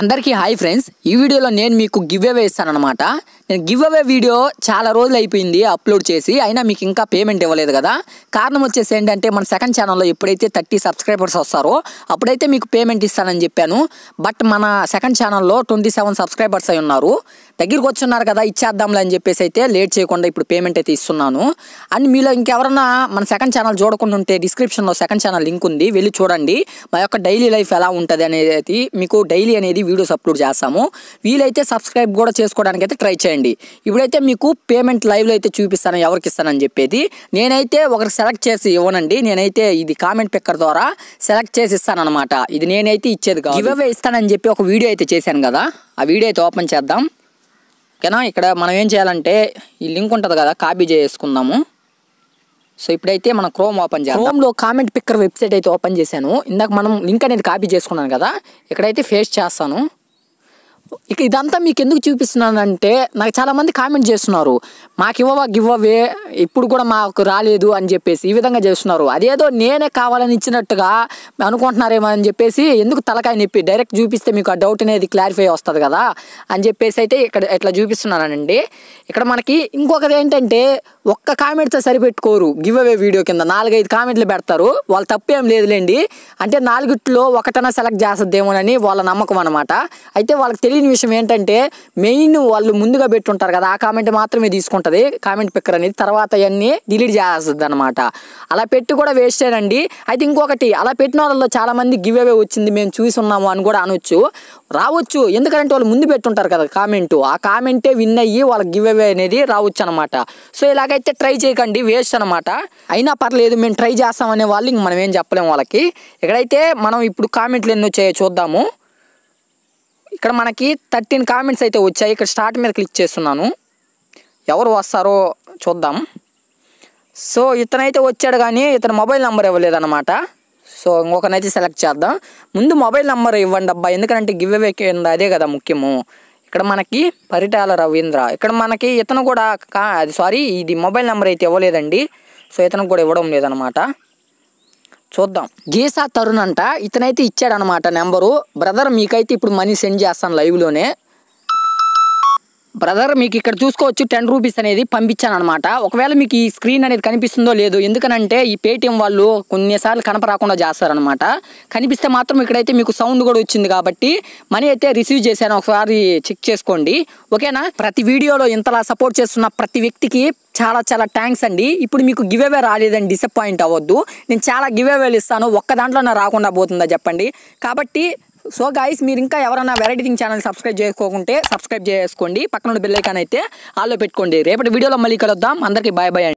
అందరికీ hi friends ఈ వీడియోలో నేను మీకు గివ్ అవే అనమాట నేను గివ్ అవే వీడియో చాలా రోజులు అయిపోయింది అప్లోడ్ చేసి అయినా మీకు ఇంకా పేమెంట్ ఇవ్వలేదు కదా కారణం వచ్చేసి ఏంటంటే మన సెకండ్ ఛానల్లో ఎప్పుడైతే థర్టీ సబ్స్క్రైబర్స్ వస్తారో అప్పుడైతే మీకు పేమెంట్ ఇస్తానని చెప్పాను బట్ మన సెకండ్ ఛానల్లో ట్వంటీ సెవెన్ సబ్స్క్రైబర్స్ అయి ఉన్నారు దగ్గరికి వచ్చున్నారు కదా ఇచ్చేద్దాంలే అని చెప్పేసి అయితే లేట్ చేయకుండా ఇప్పుడు పేమెంట్ అయితే ఇస్తున్నాను అండ్ మీలో ఇంకెవరన్నా మన సెకండ్ ఛానల్ చూడకుండా ఉంటే డిస్క్రిప్షన్లో సెకండ్ ఛానల్ లింక్ ఉంది వెళ్ళి చూడండి మా యొక్క డైలీ లైఫ్ ఎలా ఉంటుంది అనేది మీకు డైలీ అనేది వీడియోస్ అప్లోడ్ చేస్తాము వీలైతే సబ్స్క్రైబ్ కూడా చేసుకోవడానికి అయితే ట్రై చేయండి ఇప్పుడైతే మీకు పేమెంట్ లైవ్లో అయితే చూపిస్తాను ఎవరికి ఇస్తానని చెప్పేది నేనైతే ఒకరికి సెలెక్ట్ చేసి ఇవ్వనండి నేనైతే ఇది కామెంట్ పిక్కర్ ద్వారా సెలెక్ట్ చేసి ఇస్తానమాట ఇది నేనైతే ఇచ్చేది కాదు ఇవే ఇస్తానని చెప్పి ఒక వీడియో అయితే చేశాను కదా ఆ వీడియో అయితే ఓపెన్ చేద్దాం ఓకేనా ఇక్కడ మనం ఏం చేయాలంటే ఈ లింక్ ఉంటుంది కదా కాపీ చేసుకుందాము సో ఇప్పుడైతే మనం క్రోమ్ ఓపెన్ చేయాలి క్రోమ్లో కామెంట్ పిక్కర్ వెబ్సైట్ అయితే ఓపెన్ చేశాను ఇందాక మనం లింక్ అనేది కాపీ చేసుకున్నాను కదా ఇక్కడైతే ఫేస్ చేస్తాను ఇక ఇదంతా మీకు ఎందుకు చూపిస్తున్నానంటే నాకు చాలామంది కామెంట్ చేస్తున్నారు మాకు ఇవ్వవా గివ్ అవే ఇప్పుడు కూడా మాకు రాలేదు అని చెప్పేసి ఈ విధంగా చేస్తున్నారు అదేదో నేనే కావాలని ఇచ్చినట్టుగా అనుకుంటున్నారేమో అని చెప్పేసి ఎందుకు తలకాయ నొప్పి డైరెక్ట్ చూపిస్తే మీకు ఆ డౌట్ అనేది క్లారిఫై వస్తుంది కదా అని చెప్పేసి అయితే ఇక్కడ ఇట్లా చూపిస్తున్నానండి ఇక్కడ మనకి ఇంకొకది ఏంటంటే ఒక్క కామెంట్తో సరిపెట్టుకోరు గివ్ అవే వీడియో కింద నాలుగైదు కామెంట్లు పెడతారు తప్పు తప్పేం లేదులేండి అంటే నాలుగిట్లో ఒకటన సెలెక్ట్ చేస్తుందేమోనని వాళ్ళ నమ్మకం అనమాట అయితే వాళ్ళకి తెలియని విషయం ఏంటంటే మెయిన్ వాళ్ళు ముందుగా పెట్టుంటారు కదా ఆ కామెంట్ మాత్రమే తీసుకుంటుంది కామెంట్ పిక్కర్ అనేది తర్వాత అవన్నీ డిలీట్ చేస్తుంది అనమాట అలా పెట్టి కూడా వేస్టేనండి అయితే ఇంకొకటి అలా పెట్టిన వాళ్ళలో చాలామంది గివ్ అవే వచ్చింది మేము చూసి ఉన్నాము అని కూడా అనొచ్చు రావచ్చు ఎందుకంటే వాళ్ళు ముందు పెట్టుంటారు కదా కామెంటు ఆ కామెంటే విన్ అయ్యి వాళ్ళకి గివ్ అవే అనేది రావచ్చు అనమాట సో ఇలాగ అయితే ట్రై చేయకండి వేస్ట్ అనమాట అయినా పర్లేదు మేము ట్రై చేస్తామనే వాళ్ళు ఇంక మనం ఏం చెప్పలేము వాళ్ళకి ఇక్కడైతే మనం ఇప్పుడు కామెంట్లు ఎన్నో చేయ చూద్దాము ఇక్కడ మనకి థర్టీన్ కామెంట్స్ అయితే వచ్చాయి ఇక్కడ స్టార్ట్ మీద క్లిక్ చేస్తున్నాను ఎవరు వస్తారో చూద్దాం సో ఇతనైతే వచ్చాడు కానీ ఇతను మొబైల్ నెంబర్ ఇవ్వలేదన్నమాట సో ఇంకొకనైతే సెలెక్ట్ చేద్దాం ముందు మొబైల్ నెంబర్ ఇవ్వండి అబ్బా ఎందుకంటే గివ్ అవే కింద అదే కదా ముఖ్యము ఇక్కడ మనకి పరిటాల రవీంద్ర ఇక్కడ మనకి ఇతను కూడా అది సారీ ఇది మొబైల్ నెంబర్ అయితే ఇవ్వలేదండి సో ఇతను కూడా ఇవ్వడం లేదనమాట చూద్దాం గీసా తరుణ్ అంట ఇతనైతే ఇచ్చాడనమాట నెంబరు బ్రదర్ మీకైతే ఇప్పుడు మనీ సెండ్ చేస్తాను లైవ్లోనే బ్రదర్ మీకు ఇక్కడ చూసుకోవచ్చు టెన్ రూపీస్ అనేది పంపించాను అనమాట ఒకవేళ మీకు ఈ స్క్రీన్ అనేది కనిపిస్తుందో లేదు ఎందుకనంటే ఈ పేటిఎం వాళ్ళు కొన్నిసార్లు కనపరాకుండా చేస్తారనమాట కనిపిస్తే మాత్రం ఇక్కడైతే మీకు సౌండ్ కూడా వచ్చింది కాబట్టి మనీ అయితే రిసీవ్ చేశాను ఒకసారి చెక్ చేసుకోండి ఓకేనా ప్రతి వీడియోలో ఇంతలా సపోర్ట్ చేస్తున్న ప్రతి వ్యక్తికి చాలా చాలా థ్యాంక్స్ అండి ఇప్పుడు మీకు గివ్ అవే రాలేదని డిసప్పాయింట్ అవ్వద్దు నేను చాలా గివ్ అవేలు ఇస్తాను ఒక్క దాంట్లో నా రాకుండా పోతుందా చెప్పండి కాబట్టి సో గాయస్ మీరు ఇంకా ఎవరైనా వెరైటీ థింగ్ ఛానల్ సబ్స్క్రైబ్ చేసుకోకుంటే సబ్స్క్రైబ్ చేసుకోండి పక్కన బెల్ ఐకాన్ అయితే ఆల్లో పెట్టుకోండి రేపటి వీడియోలో మళ్ళీ కలుద్దాం అందరికీ బాయ్ బాయ్